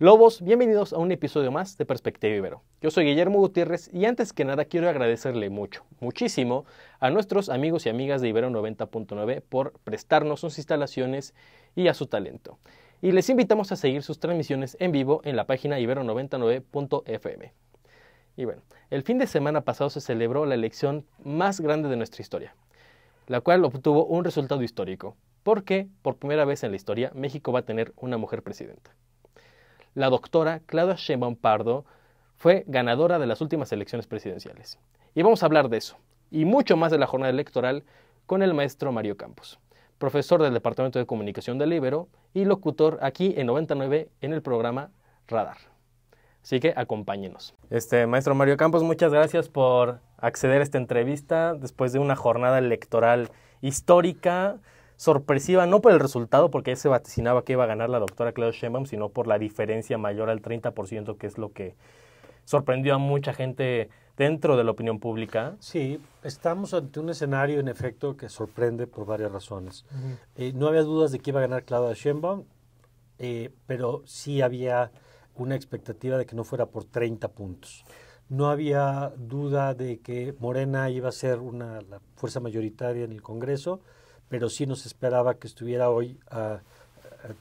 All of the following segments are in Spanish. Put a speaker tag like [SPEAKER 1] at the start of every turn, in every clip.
[SPEAKER 1] Lobos, bienvenidos a un episodio más de Perspectiva Ibero. Yo soy Guillermo Gutiérrez y antes que nada quiero agradecerle mucho, muchísimo a nuestros amigos y amigas de Ibero 90.9 por prestarnos sus instalaciones y a su talento. Y les invitamos a seguir sus transmisiones en vivo en la página ibero99.fm. Y bueno, el fin de semana pasado se celebró la elección más grande de nuestra historia, la cual obtuvo un resultado histórico, porque por primera vez en la historia México va a tener una mujer presidenta la doctora Claudia Sheinbaum Pardo fue ganadora de las últimas elecciones presidenciales. Y vamos a hablar de eso y mucho más de la jornada electoral con el maestro Mario Campos, profesor del Departamento de Comunicación del Ibero y locutor aquí en 99 en el programa Radar. Así que acompáñenos. Este, maestro Mario Campos, muchas gracias por acceder a esta entrevista después de una jornada electoral histórica sorpresiva, no por el resultado, porque se vaticinaba que iba a ganar la doctora Claudia Sheinbaum, sino por la diferencia mayor al 30%, que es lo que sorprendió a mucha gente dentro de la opinión pública. Sí, estamos ante un escenario, en
[SPEAKER 2] efecto, que sorprende por varias razones. Eh, no había dudas de que iba a ganar Claudia Sheinbaum, eh, pero sí había una expectativa de que no fuera por 30 puntos. No había duda de que Morena iba a ser una, la fuerza mayoritaria en el Congreso, pero sí nos esperaba que estuviera hoy a,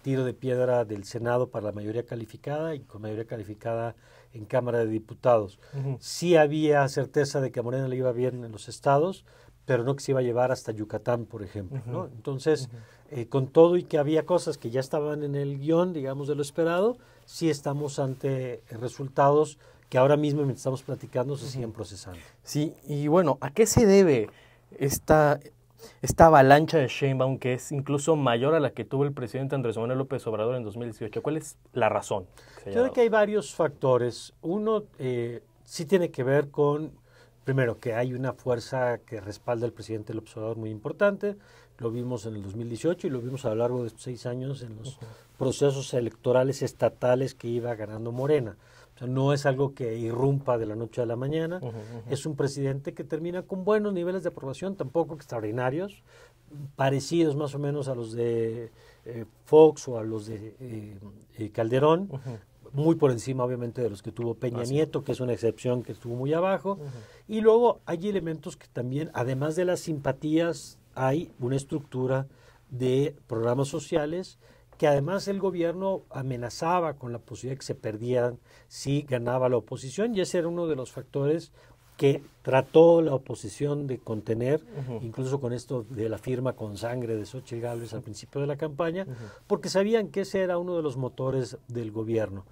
[SPEAKER 2] tiro de piedra del Senado para la mayoría calificada y con mayoría calificada en Cámara de Diputados. Sí había certeza de que a Morena le iba bien en los estados, pero no que se iba a llevar hasta Yucatán, por ejemplo. Entonces, eh, con todo y que había cosas que ya estaban en el guión, digamos, de lo esperado, sí estamos ante resultados que ahora mismo,
[SPEAKER 1] mientras estamos platicando, se siguen procesando. Sí, y bueno, ¿a qué se debe esta esta avalancha de Sheinbaum que es incluso mayor a la que tuvo el presidente Andrés Manuel López Obrador en 2018. ¿Cuál es la razón? Yo creo que hay varios factores. Uno eh,
[SPEAKER 2] sí tiene que ver con, primero, que hay una fuerza que respalda al presidente López Obrador muy importante. Lo vimos en el 2018 y lo vimos a lo largo de estos seis años en los procesos electorales estatales que iba ganando Morena no es algo que irrumpa de la noche a la mañana. Es un presidente que termina con buenos niveles de aprobación, tampoco extraordinarios, parecidos más o menos a los de eh, Fox o a los de eh, eh, Calderón, muy por encima obviamente de los que tuvo Peña Nieto, que es una excepción que estuvo muy abajo. Y luego hay elementos que también, además de las simpatías, hay una estructura de programas sociales que además el gobierno amenazaba con la posibilidad de que se perdieran si ganaba la oposición, y ese era uno de los factores que trató la oposición de contener, incluso con esto de la firma con sangre de Xochitl Gálvez al principio de la campaña, porque sabían que ese era uno de los motores del gobierno.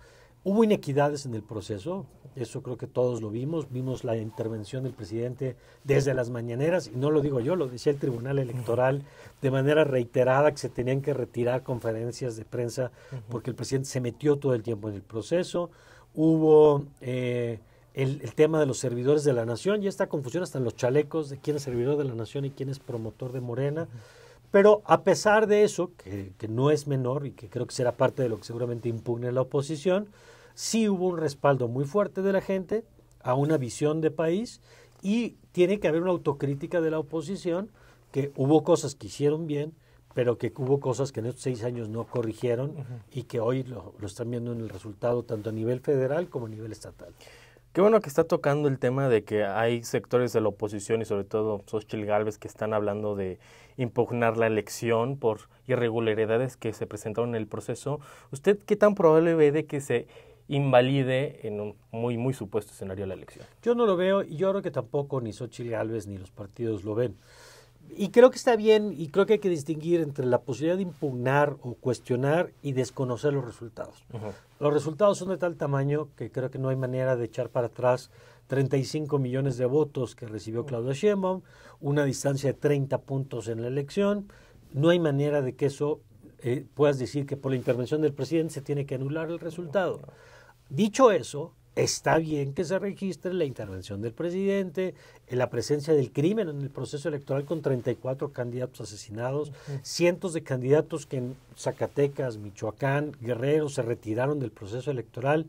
[SPEAKER 2] Hubo inequidades en el proceso, eso creo que todos lo vimos, vimos la intervención del presidente desde las mañaneras, y no lo digo yo, lo decía el Tribunal Electoral de manera reiterada que se tenían que retirar conferencias de prensa porque el presidente se metió todo el tiempo en el proceso, hubo eh, el, tema de los servidores de la nación y esta confusión hasta en los chalecos de quién es servidor de la nación y quién es promotor de Morena. Pero a pesar de eso, que, que no es menor y que creo que será parte de lo que seguramente impugne la oposición, sí hubo un respaldo muy fuerte de la gente a una visión de país y tiene que haber una autocrítica de la oposición, que hubo cosas que hicieron bien, pero que hubo cosas que en estos seis años no corrigieron y que hoy lo, lo, están viendo en el resultado tanto a nivel federal como a nivel estatal.
[SPEAKER 1] Qué bueno que está tocando el tema de que hay sectores de la oposición y sobre todo Soschil Galvez que están hablando de impugnar la elección por irregularidades que se presentaron en el proceso. ¿Usted qué tan probable ve de que se invalide en un muy, muy supuesto escenario la elección. Yo no lo veo y yo creo que tampoco ni Xochitl Gálvez ni los partidos lo ven.
[SPEAKER 2] Y creo que está bien y creo que hay que distinguir entre la posibilidad de impugnar o cuestionar y desconocer los resultados. Los resultados son de tal tamaño que creo que no hay manera de echar para atrás 35 millones de votos que recibió Claudia Sheinbaum, una distancia de 30 puntos en la elección. No hay manera de que eso eh, puedas decir que por la intervención del presidente se tiene que anular el resultado. Dicho eso, está bien que se registre la intervención del presidente, eh, la presencia del crimen en el proceso electoral con 34 candidatos asesinados, cientos de candidatos que en Zacatecas, Michoacán, Guerrero se retiraron del proceso electoral,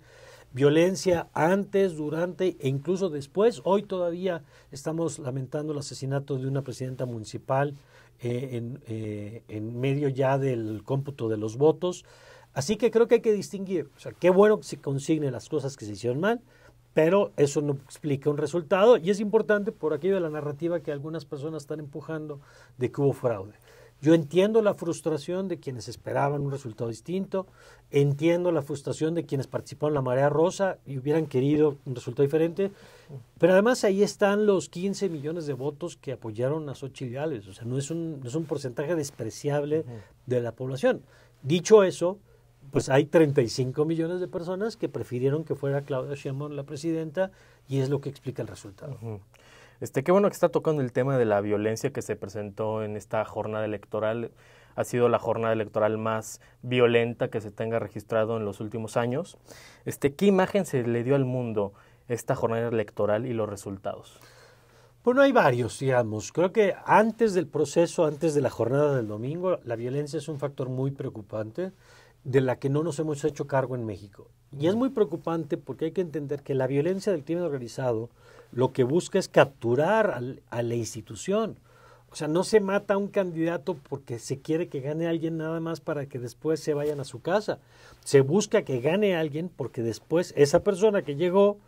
[SPEAKER 2] violencia antes, durante e incluso después. Hoy todavía estamos lamentando el asesinato de una presidenta municipal eh, eh, en medio ya del cómputo de los votos. Así que creo que hay que distinguir, o sea, qué bueno que se consignen las cosas que se hicieron mal, pero eso no explica un resultado y es importante por aquello de la narrativa que algunas personas están empujando de que hubo fraude. Yo entiendo la frustración de quienes esperaban un resultado distinto, entiendo la frustración de quienes participaron en la marea rosa y hubieran querido un resultado diferente, pero además ahí están los 15 millones de votos que apoyaron a Sochi Gales, o sea, no es no es un porcentaje despreciable de la población. Dicho eso, pues hay 35 millones de personas que prefirieron que fuera Claudia Sheinbaum la presidenta y es lo que explica el resultado.
[SPEAKER 1] Este, qué bueno que está tocando el tema de la violencia que se presentó en esta jornada electoral. Ha sido la jornada electoral más violenta que se tenga registrado en los últimos años. Este, ¿Qué imagen se le dio al mundo esta jornada electoral y los resultados? Bueno, hay varios, digamos. Creo que antes del
[SPEAKER 2] proceso, antes de la jornada del domingo, la violencia es un factor muy preocupante de la que no nos hemos hecho cargo en México. Y es mm. muy preocupante porque hay que entender que la violencia del crimen organizado lo que busca es capturar a la institución. O sea, no se mata a un candidato porque se quiere que gane alguien nada más para que después se vayan a su casa. Se busca que gane alguien porque después esa persona que llegó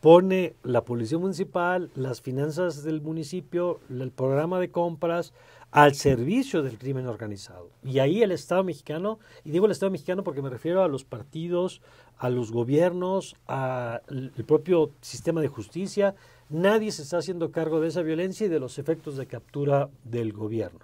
[SPEAKER 2] pone la policía municipal, las finanzas del municipio, el programa de compras al servicio del crimen organizado. Y ahí el Estado mexicano, y digo el Estado mexicano porque me refiero a los partidos, a los gobiernos, al propio sistema de justicia, nadie se está haciendo cargo de esa violencia y de los efectos de captura del gobierno.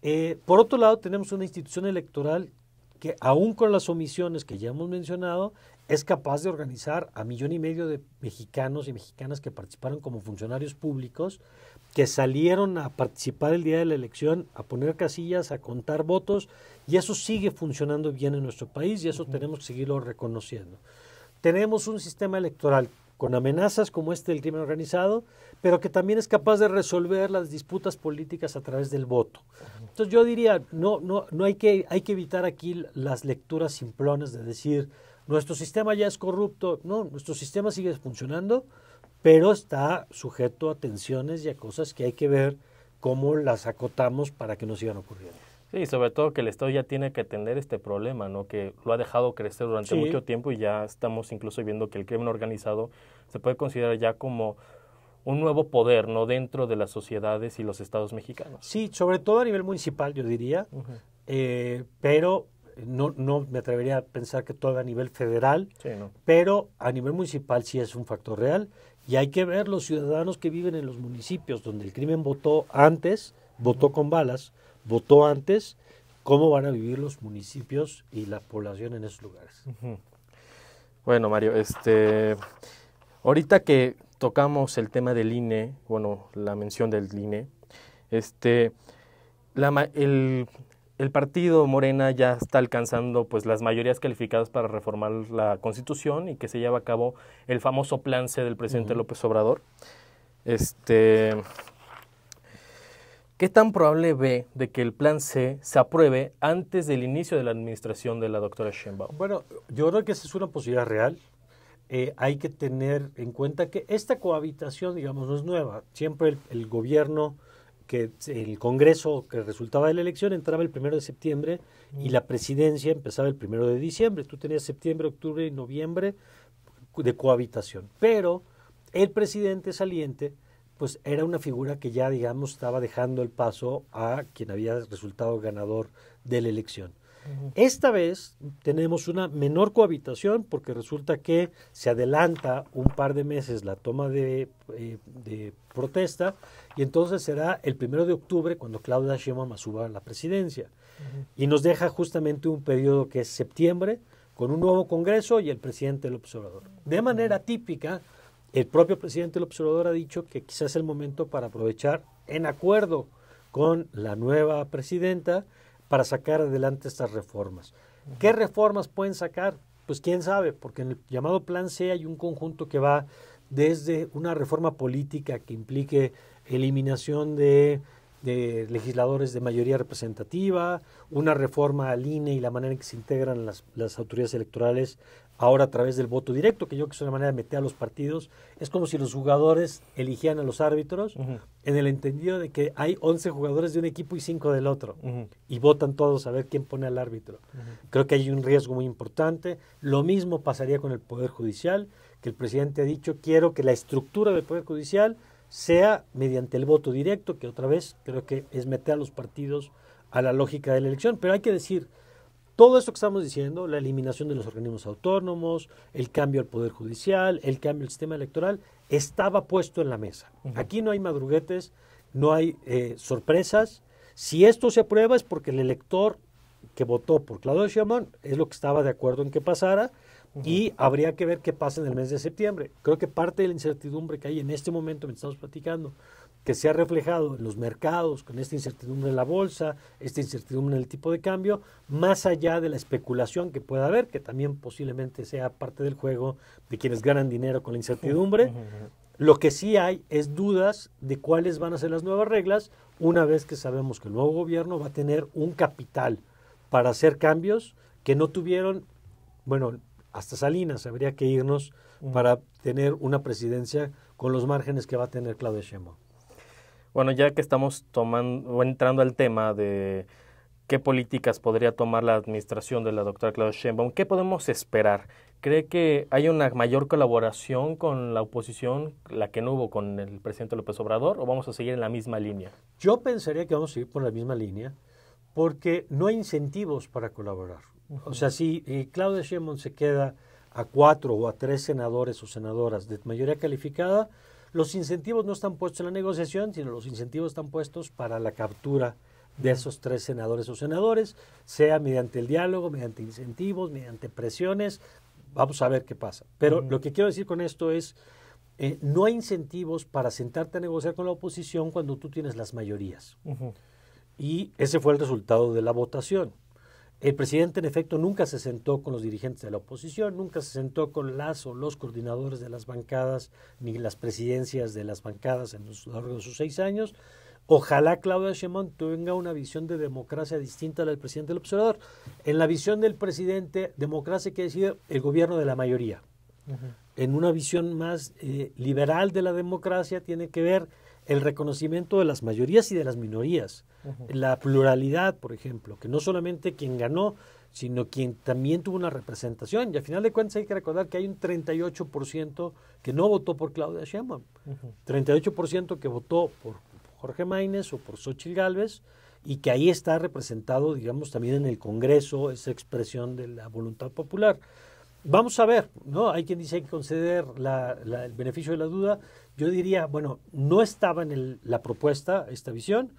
[SPEAKER 2] Eh, por otro lado, tenemos una institución electoral que aun con las omisiones que ya hemos mencionado, es capaz de organizar a millón y medio de mexicanos y mexicanas que participaron como funcionarios públicos, que salieron a participar el día de la elección, a poner casillas, a contar votos, y eso sigue funcionando bien en nuestro país y eso tenemos que seguirlo reconociendo. Tenemos un sistema electoral con amenazas como este del crimen organizado, pero que también es capaz de resolver las disputas políticas a través del voto. Entonces yo diría, no, no, no hay, que, hay que evitar aquí las lecturas simplones de decir, nuestro sistema ya es corrupto. No, nuestro sistema sigue funcionando, pero está sujeto a tensiones y a cosas que hay que ver cómo las acotamos para que no sigan ocurriendo.
[SPEAKER 1] Sí, sobre todo que el Estado ya tiene que atender este problema, ¿no? Que lo ha dejado crecer durante mucho tiempo y ya estamos incluso viendo que el crimen organizado se puede considerar ya como un nuevo poder, ¿no? Dentro de las sociedades y los estados mexicanos.
[SPEAKER 2] Sí, sobre todo a nivel municipal, yo diría, eh, pero no, me atrevería a pensar que todo a nivel federal, pero a nivel municipal sí es un factor real. Y hay que ver los ciudadanos que viven en los municipios donde el crimen votó antes, votó con balas, votó antes, cómo van a vivir los municipios y la población en esos lugares.
[SPEAKER 1] Bueno, Mario, este, ahorita que tocamos el tema del INE, bueno, la mención del INE, este, la, el, el partido Morena ya está alcanzando pues las mayorías calificadas para reformar la Constitución y que se lleva a cabo el famoso plan C del presidente López Obrador. Este ¿Qué tan probable ve de que el plan C se apruebe antes del inicio de la administración de la doctora Sheinbaum? Bueno, yo creo que esa es una posibilidad real. Eh, hay que tener en cuenta
[SPEAKER 2] que esta cohabitación, digamos, no es nueva. Siempre el gobierno que el Congreso que resultaba de la elección entraba el primero de septiembre y mm. la presidencia empezaba el primero de diciembre. Tú tenías septiembre, octubre y noviembre de cohabitación. Pero el presidente saliente, pues era una figura que ya, digamos, estaba dejando el paso a quien había resultado ganador de la elección. Esta vez tenemos una menor cohabitación porque resulta que se adelanta un par de meses la toma de, eh, protesta y entonces será el primero de octubre cuando Claudia Sheinbaum suba a la presidencia. Y nos deja justamente un periodo que es septiembre con un nuevo Congreso y el presidente del observador. De manera típica, el propio presidente del observador ha dicho que quizás es el momento para aprovechar en acuerdo con la nueva presidenta para sacar adelante estas reformas. ¿Qué reformas pueden sacar? Pues quién sabe, porque en el llamado Plan C hay un conjunto que va desde una reforma política que implique eliminación de de legisladores de mayoría representativa, una reforma al INE y la manera en que se integran las, autoridades electorales ahora a través del voto directo, que yo creo que es una manera de meter a los partidos. Es como si los jugadores eligieran a los árbitros en el entendido de que hay 11 jugadores de un equipo y 5 del otro y votan todos a ver quién pone al árbitro. Creo que hay un riesgo muy importante. Lo mismo pasaría con el Poder Judicial, que el presidente ha dicho, quiero que la estructura del Poder Judicial sea mediante el voto directo, que otra vez creo que es meter a los partidos a la lógica de la elección. Pero hay que decir, todo esto que estamos diciendo, la eliminación de los organismos autónomos, el cambio al Poder Judicial, el cambio al sistema electoral, estaba puesto en la mesa. Aquí no hay madruguetes, no hay eh, sorpresas. Si esto se aprueba es porque el elector que votó por Claudio Chamón es lo que estaba de acuerdo en que pasara y habría que ver qué pasa en el mes de septiembre. Creo que parte de la incertidumbre que hay en este momento, me estamos platicando, que se ha reflejado en los mercados, con esta incertidumbre en la bolsa, esta incertidumbre en el tipo de cambio, más allá de la especulación que pueda haber, que también posiblemente sea parte del juego de quienes ganan dinero con la incertidumbre, lo que sí hay es dudas de cuáles van a ser las nuevas reglas una vez que sabemos que el nuevo gobierno va a tener un capital para hacer cambios que no tuvieron, bueno, hasta Salinas habría que irnos para tener una presidencia con los márgenes que va a tener Claudia Sheinbaum.
[SPEAKER 1] Bueno, ya que estamos tomando, entrando al tema de qué políticas podría tomar la administración de la doctora Claudia Sheinbaum, ¿qué podemos esperar? ¿Cree que hay una mayor colaboración con la oposición, la que no hubo con el presidente López Obrador, o vamos a seguir en la misma línea? Yo pensaría que vamos a seguir por la misma línea, porque no hay incentivos para colaborar. O sea, si
[SPEAKER 2] eh, Claudia Sheinbaum se queda a cuatro o a tres senadores o senadoras de mayoría calificada, los incentivos no están puestos en la negociación, sino los incentivos están puestos para la captura de esos tres senadores o senadores, sea mediante el diálogo, mediante incentivos, mediante presiones. Vamos a ver qué pasa. Pero lo que quiero decir con esto es, eh, no hay incentivos para sentarte a negociar con la oposición cuando tú tienes las mayorías. Y ese fue el resultado de la votación. El presidente, en efecto, nunca se sentó con los dirigentes de la oposición, nunca se sentó con las o los coordinadores de las bancadas, ni las presidencias de las bancadas en los, a largo de sus seis años. Ojalá Claudia Sheinbaum tenga una visión de democracia distinta a la del presidente del observador. En la visión del presidente, democracia quiere decir el gobierno de la mayoría. En una visión más eh, liberal de la democracia tiene que ver el reconocimiento de las mayorías y de las minorías, la pluralidad, por ejemplo, que no solamente quien ganó, sino quien también tuvo una representación. Y al final de cuentas hay que recordar que hay un 38% que no votó por Claudia Sheinbaum, 38% que votó por Jorge Maínez o por Xochitl Gálvez, y que ahí está representado, digamos, también en el Congreso esa expresión de la voluntad popular. Vamos a ver, ¿no? Hay quien dice que conceder la, la, el beneficio de la duda. Yo diría, bueno, no estaba en la propuesta esta visión,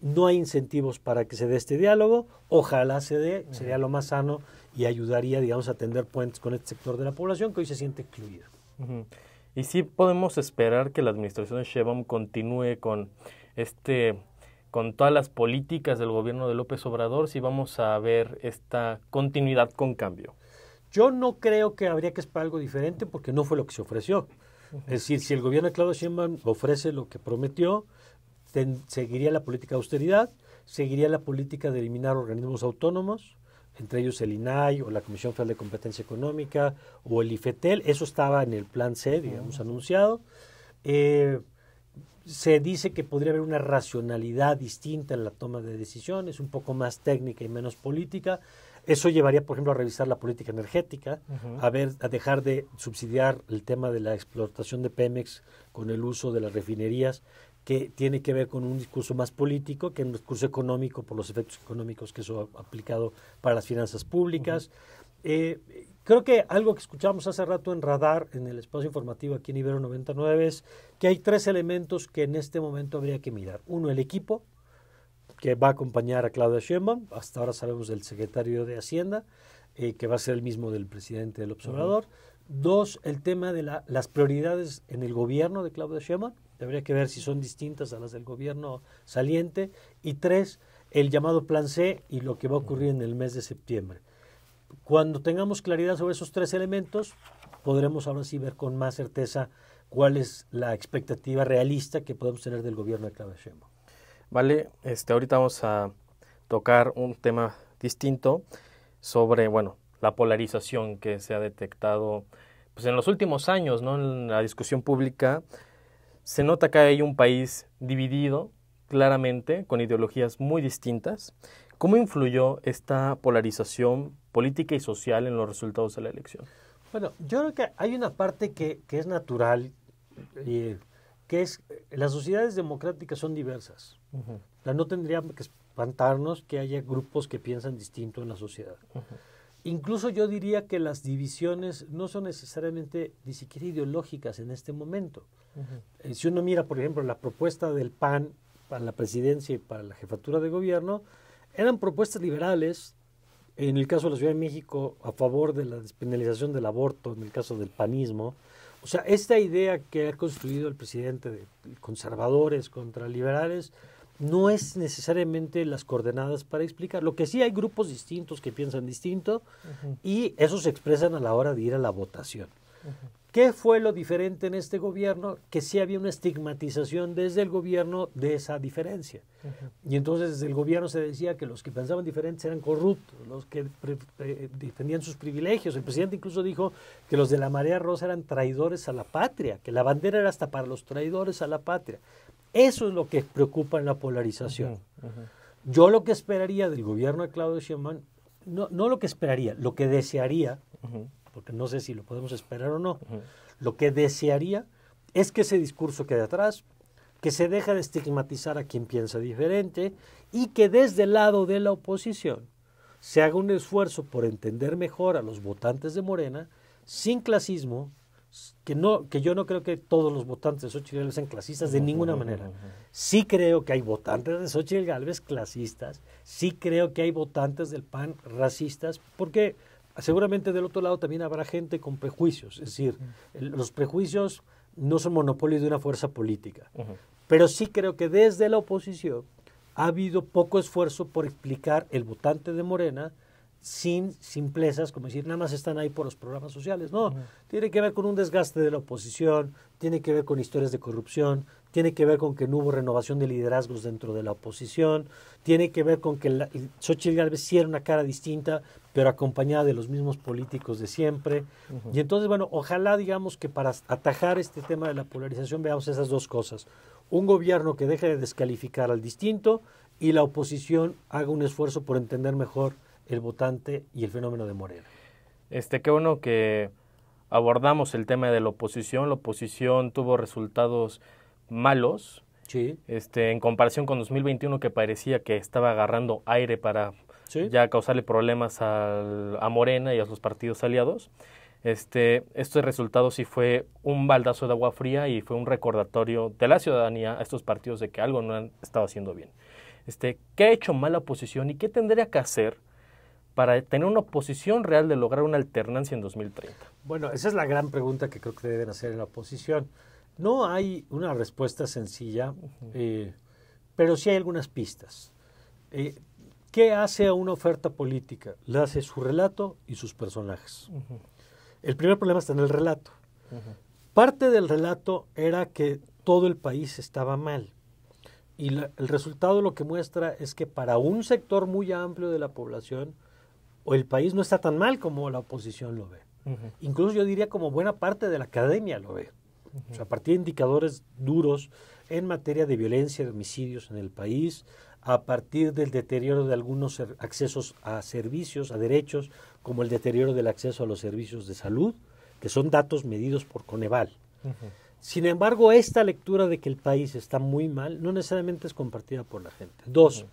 [SPEAKER 2] no hay incentivos para que se dé este diálogo, ojalá se dé, sería lo más sano y ayudaría, digamos, a tender puentes con este sector de la población que hoy se siente excluida.
[SPEAKER 1] Y sí podemos esperar que la administración de continúe con este con todas las políticas del gobierno de López Obrador, si vamos a ver esta continuidad con cambio. Yo no creo que habría que esperar algo diferente porque no fue lo que se ofreció. Es decir,
[SPEAKER 2] si el gobierno de Claudio Sheinbaum ofrece lo que prometió, seguiría la política de austeridad, seguiría la política de eliminar organismos autónomos, entre ellos el INAI o la Comisión Federal de Competencia Económica o el IFETEL, eso estaba en el plan C, digamos, anunciado. Eh, se dice que podría haber una racionalidad distinta en la toma de decisiones, un poco más técnica y menos política. Eso llevaría, por ejemplo, a revisar la política energética, a, ver, a dejar de subsidiar el tema de la explotación de Pemex con el uso de las refinerías, que tiene que ver con un discurso más político que un discurso económico por los efectos económicos que eso ha aplicado para las finanzas públicas. Eh, creo que algo que escuchamos hace rato en Radar, en el espacio informativo aquí en Ibero 99, es que hay tres elementos que en este momento habría que mirar. Uno, el equipo, que va a acompañar a Claudia Sheinbaum, hasta ahora sabemos del secretario de Hacienda, eh, que va a ser el mismo del presidente del observador. Dos, el tema de las prioridades en el gobierno de Claudia Sheinbaum, habría que ver si son distintas a las del gobierno saliente. Y tres, el llamado Plan C y lo que va a ocurrir en el mes de septiembre. Cuando tengamos claridad sobre esos tres elementos, podremos ahora sí ver con más certeza cuál es la expectativa realista que podemos tener del gobierno de Claudia Sheinbaum.
[SPEAKER 1] ¿vale? Este, ahorita vamos a tocar un tema distinto sobre, bueno, la polarización que se ha detectado pues, en los últimos años, ¿no? En la discusión pública se nota que hay un país dividido claramente, con ideologías muy distintas. ¿Cómo influyó esta polarización política y social en los resultados de la elección? Bueno, yo creo que hay una parte que, es natural,
[SPEAKER 2] y que es las sociedades democráticas son diversas no tendríamos que espantarnos que haya grupos que piensan distinto en la sociedad. Incluso yo diría que las divisiones no son necesariamente ni siquiera ideológicas en este momento. Eh, si uno mira, por ejemplo, la propuesta del PAN para la presidencia y para la jefatura de gobierno, eran propuestas liberales, en el caso de la Ciudad de México, a favor de la despenalización del aborto, en el caso del panismo. O sea, esta idea que ha construido el presidente de conservadores contra liberales, no es necesariamente las coordenadas para explicar. Lo que sí hay grupos distintos que piensan distinto y eso se expresan a la hora de ir a la votación. ¿Qué fue lo diferente en este gobierno? Que sí había una estigmatización desde el gobierno de esa diferencia. Y entonces desde el gobierno se decía que los que pensaban diferentes eran corruptos, los que defendían sus privilegios. El presidente incluso dijo que los de la marea rosa eran traidores a la patria, que la bandera era hasta para los traidores a la patria. Eso es lo que preocupa en la polarización. Yo lo que esperaría del gobierno de Claudio Schumann, no, no lo que esperaría, lo que desearía porque no sé si lo podemos esperar o no, lo que desearía es que ese discurso quede atrás, que se deje de estigmatizar a quien piensa diferente y que desde el lado de la oposición se haga un esfuerzo por entender mejor a los votantes de Morena sin clasismo, que, no, que yo no creo que todos los votantes de Xochitl sean clasistas de ninguna manera. Sí creo que hay votantes de Xochitl Galvez clasistas, sí creo que hay votantes del PAN racistas, porque seguramente del otro lado también habrá gente con prejuicios, es decir, los prejuicios no son monopolio de una fuerza política, pero sí creo que desde la oposición ha habido poco esfuerzo por explicar el votante de Morena sin simplezas, como decir, nada más están ahí por los programas sociales. No, tiene que ver con un desgaste de la oposición, tiene que ver con historias de corrupción, tiene que ver con que no hubo renovación de liderazgos dentro de la oposición, tiene que ver con que la, Xochitl Gálvez era una cara distinta, pero acompañada de los mismos políticos de siempre. Y entonces, bueno, ojalá digamos que para atajar este tema de la polarización veamos esas dos cosas. Un gobierno que deje de descalificar al distinto y la oposición haga un esfuerzo por entender mejor el votante y el fenómeno de Morena.
[SPEAKER 1] Este, qué bueno que abordamos el tema de la oposición. La oposición tuvo resultados malos. Sí. Este, en comparación con 2021 que parecía que estaba agarrando aire para ya causarle problemas a Morena y a sus partidos aliados. Este, este, resultado sí fue un baldazo de agua fría y fue un recordatorio de la ciudadanía a estos partidos de que algo no han estado haciendo bien. Este, ¿Qué ha hecho mal la oposición y qué tendría que hacer para tener una oposición real de lograr una alternancia en 2030?
[SPEAKER 2] Bueno, esa es la gran pregunta que creo que deben hacer en la oposición. No hay una respuesta sencilla, eh, pero sí hay algunas pistas. Eh, ¿Qué hace a una oferta política? La hace su relato y sus personajes. El primer problema está en el relato. Parte del relato era que todo el país estaba mal. Y el resultado lo que muestra es que para un sector muy amplio de la población, o el país no está tan mal como la oposición lo ve. Incluso yo diría como buena parte de la academia lo ve. O sea, a partir de indicadores duros en materia de violencia, de homicidios en el país, a partir del deterioro de algunos accesos a servicios, a derechos, como el deterioro del acceso a los servicios de salud, que son datos medidos por Coneval. Sin embargo, esta lectura de que el país está muy mal no necesariamente es compartida por la gente. Dos,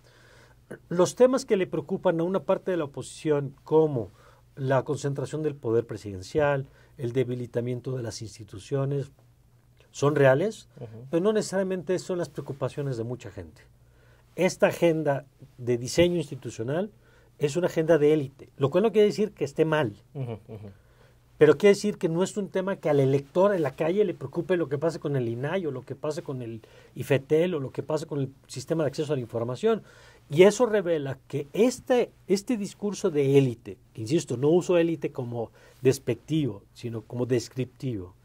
[SPEAKER 2] los temas que le preocupan a una parte de la oposición, como la concentración del poder presidencial, el debilitamiento de las instituciones, son reales, pero no necesariamente son las preocupaciones de mucha gente esta agenda de diseño institucional es una agenda de élite, lo cual no quiere decir que esté mal, pero quiere decir que no es un tema que al elector en la calle le preocupe lo que pase con el INAI o lo que pase con el IFETEL o lo que pase con el sistema de acceso a la información. Y eso revela que este, este discurso de élite, insisto, no uso élite como despectivo, sino como descriptivo,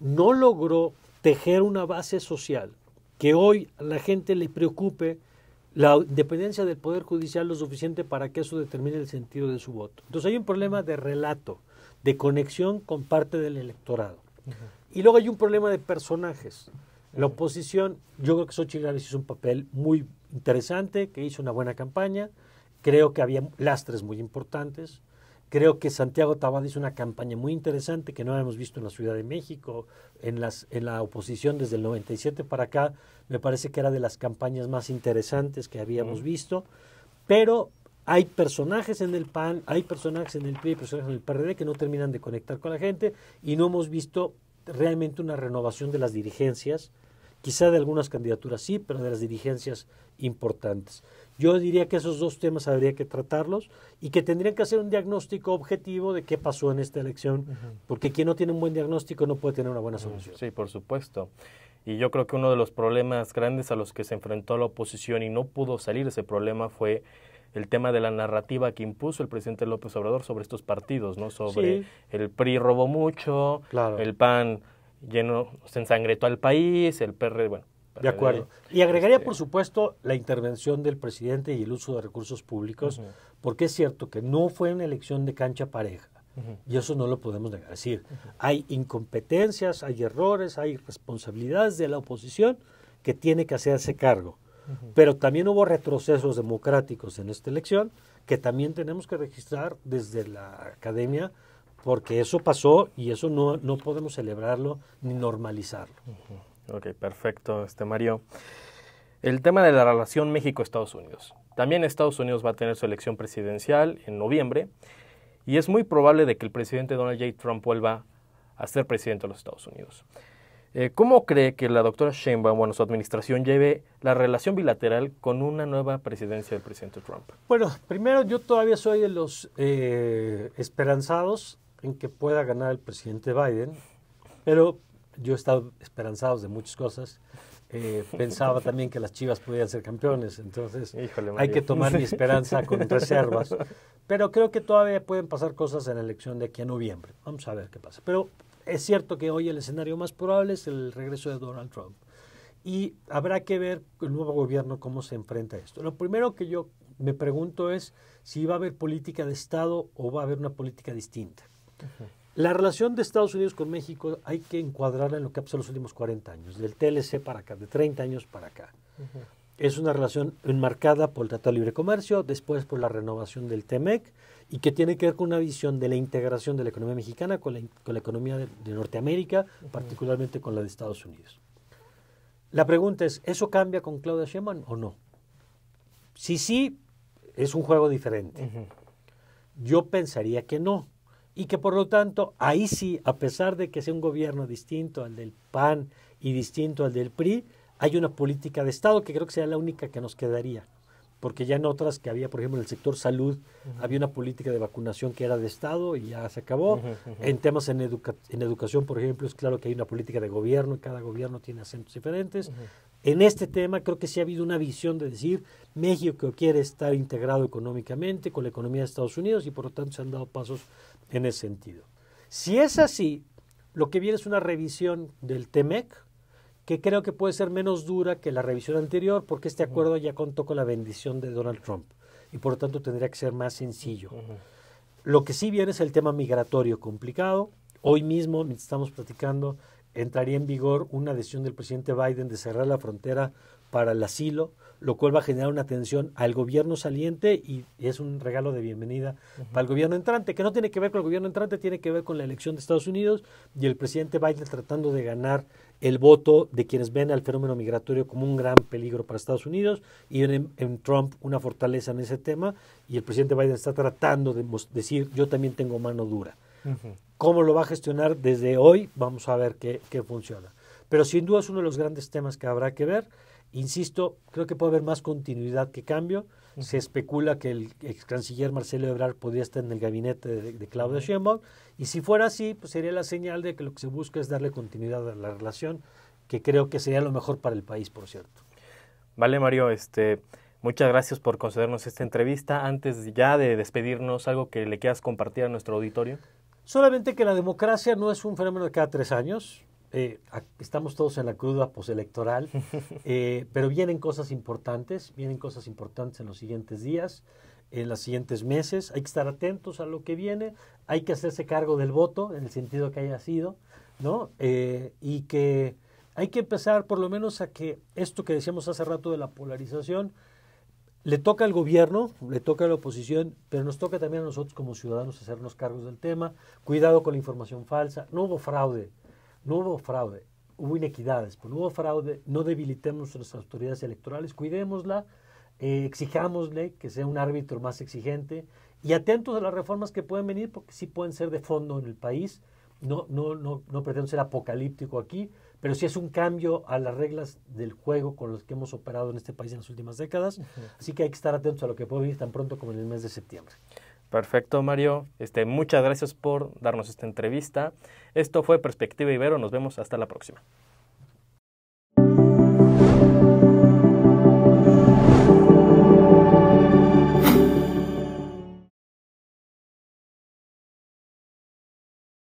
[SPEAKER 2] no logró tejer una base social que hoy a la gente le preocupe la dependencia del Poder Judicial lo suficiente para que eso determine el sentido de su voto. Entonces hay un problema de relato, de conexión con parte del electorado. Y luego hay un problema de personajes. La oposición, yo creo que Xochitl hizo un papel muy interesante, que hizo una buena campaña. Creo que había lastres muy importantes. Creo que Santiago Tabada hizo una campaña muy interesante que no habíamos visto en la Ciudad de México, en, las, en la oposición desde el 97 para acá. Me parece que era de las campañas más interesantes que habíamos visto. Pero hay personajes en el PAN, hay personajes en el PRI, hay personajes en el PRD que no terminan de conectar con la gente y no hemos visto realmente una renovación de las dirigencias Quizá de algunas candidaturas sí, pero de las dirigencias importantes. Yo diría que esos dos temas habría que tratarlos y que tendrían que hacer un diagnóstico objetivo de qué pasó en esta elección, porque quien no tiene un buen diagnóstico no puede tener una buena solución.
[SPEAKER 1] Sí, por supuesto. Y yo creo que uno de los problemas grandes a los que se enfrentó la oposición y no pudo salir ese problema fue el tema de la narrativa que impuso el presidente López Obrador sobre estos partidos, ¿no? Sobre el PRI robó mucho, el PAN lleno, se ensangrentó al país, el PR. bueno. de acuerdo.
[SPEAKER 2] Y agregaría, por este, supuesto, la intervención del presidente y el uso de recursos públicos, porque es cierto que no fue una elección de cancha pareja. Y eso no lo podemos negar. Es decir, hay incompetencias, hay errores, hay responsabilidades de la oposición que tiene que hacerse cargo. Pero también hubo retrocesos democráticos en esta elección que también tenemos que registrar desde la academia
[SPEAKER 1] porque eso pasó y eso no, podemos celebrarlo ni normalizarlo. Ok, perfecto, este Mario. El tema de la relación México-Estados Unidos. También Estados Unidos va a tener su elección presidencial en noviembre y es muy probable de que el presidente Donald J. Trump vuelva a ser presidente de los Estados Unidos. Eh, ¿Cómo cree que la doctora Sheinbaum, bueno, su administración, lleve la relación bilateral con una nueva presidencia del presidente Trump?
[SPEAKER 2] Bueno, primero yo todavía soy de los eh, esperanzados que pueda ganar el presidente Biden, pero yo he estado esperanzado de muchas cosas. Eh, pensaba también que las Chivas podían ser campeones, entonces hay que tomar mi esperanza con reservas. Pero creo que todavía pueden pasar cosas en la elección de aquí a noviembre. Vamos a ver qué pasa. Pero es cierto que hoy el escenario más probable es el regreso de Donald Trump. Y habrá que ver el nuevo gobierno cómo se enfrenta a esto. Lo primero que yo me pregunto es si va a haber política de Estado o va a haber una política distinta. La relación de Estados Unidos con México hay que encuadrarla en lo que ha pasado los últimos 40 años, del TLC para acá, de 30 años para acá. Es una relación enmarcada por el Tratado de Libre Comercio, después por la renovación del TEMEC y que tiene que ver con una visión de la integración de la economía mexicana con la, economía de, Norteamérica, particularmente con la de Estados Unidos. La pregunta es, ¿eso cambia con Claudia Sheinbaum o no? Si sí, es un juego diferente. Yo pensaría que no y que por lo tanto ahí sí, a pesar de que sea un gobierno distinto al del PAN y distinto al del PRI, hay una política de Estado que creo que sea la única que nos quedaría, porque ya en otras que había, por ejemplo, en el sector salud, había una política de vacunación que era de Estado y ya se acabó. En temas en, en, educación, por ejemplo, es claro que hay una política de gobierno y cada gobierno tiene acentos diferentes. En este tema creo que sí ha habido una visión de decir México quiere estar integrado económicamente con la economía de Estados Unidos y por lo tanto se han dado pasos en ese sentido. Si es así, lo que viene es una revisión del TEMEC, que creo que puede ser menos dura que la revisión anterior, porque este acuerdo ya contó con la bendición de Donald Trump y por lo tanto tendría que ser más sencillo. Lo que sí viene es el tema migratorio complicado. Hoy mismo estamos platicando entraría en vigor una decisión del presidente Biden de cerrar la frontera para el asilo, lo cual va a generar una tensión al gobierno saliente y es un regalo de bienvenida para el gobierno entrante, que no tiene que ver con el gobierno entrante, tiene que ver con la elección de Estados Unidos y el presidente Biden tratando de ganar el voto de quienes ven al fenómeno migratorio como un gran peligro para Estados Unidos y en Trump una fortaleza en ese tema y el presidente Biden está tratando de decir yo también tengo mano dura. ¿Cómo lo va a gestionar desde hoy? Vamos a ver qué, funciona. Pero sin duda es uno de los grandes temas que habrá que ver. Insisto, creo que puede haber más continuidad que cambio. Se especula que el ex canciller Marcelo Ebrar podría estar en el gabinete de, Claudia Sheinbaum. Y si fuera así, pues sería la señal de que lo que se busca es darle continuidad a la relación,
[SPEAKER 1] que creo que sería lo mejor para el país, por cierto. Vale, Mario, este, muchas gracias por concedernos esta entrevista. Antes ya de despedirnos, ¿algo que le quieras compartir a nuestro auditorio?
[SPEAKER 2] Solamente que la democracia no es un fenómeno de cada tres años. Eh, estamos todos en la cruda postelectoral, eh, pero vienen cosas importantes, vienen cosas importantes en los siguientes días, en los siguientes meses. Hay que estar atentos a lo que viene, hay que hacerse cargo del voto, en el sentido que haya sido, ¿no? Eh, y que hay que empezar por lo menos a que esto que decíamos hace rato de la polarización, le toca al gobierno, le toca a la oposición, pero nos toca también a nosotros como ciudadanos hacernos cargos del tema. Cuidado con la información falsa. No hubo fraude, no hubo fraude, hubo inequidades, pero no hubo fraude. No debilitemos nuestras autoridades electorales, cuidémosla, eh, exijámosle que sea un árbitro más exigente y atentos a las reformas que pueden venir porque sí pueden ser de fondo en el país. No, no, no, no pretendo ser apocalíptico aquí, pero sí es un cambio a las reglas del juego con los que hemos operado en este país en las últimas décadas. Así que hay que estar atentos a lo que puede venir tan pronto como en el mes de septiembre.
[SPEAKER 1] Perfecto, Mario. Este, muchas gracias por darnos esta entrevista. Esto fue Perspectiva Ibero. Nos vemos hasta la próxima.